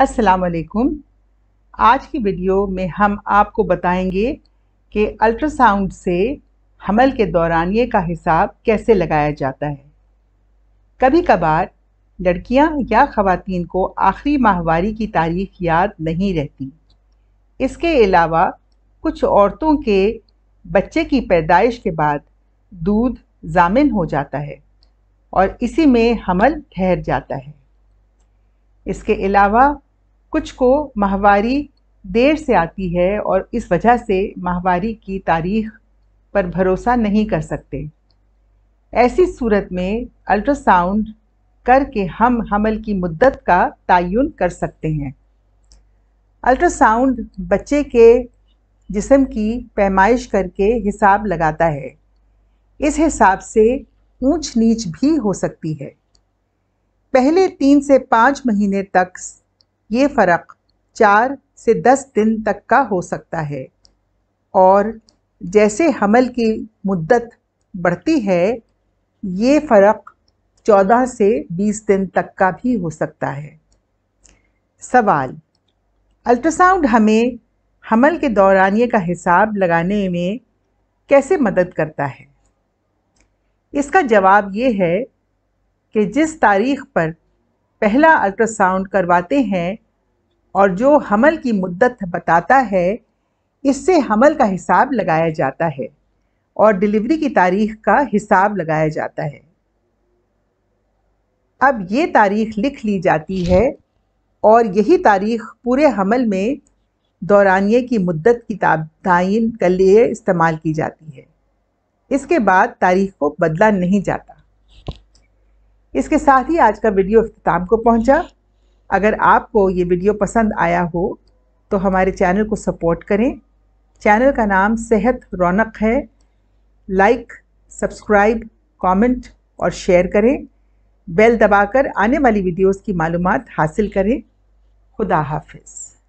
अस्सलाम वालेकुम आज की वीडियो में हम आपको बताएंगे कि अल्ट्रासाउंड से हमल के दौरानिए का हिसाब कैसे लगाया जाता है कभी कभार लड़कियां या ख़वातीन को आखिरी माहवारी की तारीख याद नहीं रहती इसके अलावा कुछ औरतों के बच्चे की पैदाइश के बाद दूध जामिन हो जाता है और इसी में हमल ठहर जाता है इसके अलावा कुछ को माहवारी देर से आती है और इस वजह से माहवारी की तारीख पर भरोसा नहीं कर सकते ऐसी सूरत में अल्ट्रासाउंड करके हम हमल की मुद्दत का तयन कर सकते हैं अल्ट्रासाउंड बच्चे के जिसम की पैमाइश करके हिसाब लगाता है इस हिसाब से ऊंच नीच भी हो सकती है पहले तीन से पाँच महीने तक ये फ़र्क चार से दस दिन तक का हो सकता है और जैसे हमल की मुद्दत बढ़ती है ये फ़र्क चौदह से बीस दिन तक का भी हो सकता है सवाल अल्ट्रासाउंड हमें हमल के दौरानिए का हिसाब लगाने में कैसे मदद करता है इसका जवाब ये है कि जिस तारीख पर पहला अल्ट्रासाउंड करवाते हैं और जो हमल की मुद्दत बताता है इससे हमल का हिसाब लगाया जाता है और डिलीवरी की तारीख का हिसाब लगाया जाता है अब ये तारीख लिख ली जाती है और यही तारीख पूरे हमल में दौरानिए की मुद्दत की तयन के लिए इस्तेमाल की जाती है इसके बाद तारीख को बदला नहीं जाता इसके साथ ही आज का वीडियो अख्ताम को पहुंचा अगर आपको ये वीडियो पसंद आया हो तो हमारे चैनल को सपोर्ट करें चैनल का नाम सेहत रौनक है लाइक सब्सक्राइब कमेंट और शेयर करें बेल दबाकर आने वाली वीडियोस की मालूमात हासिल करें खुदा हाफिज़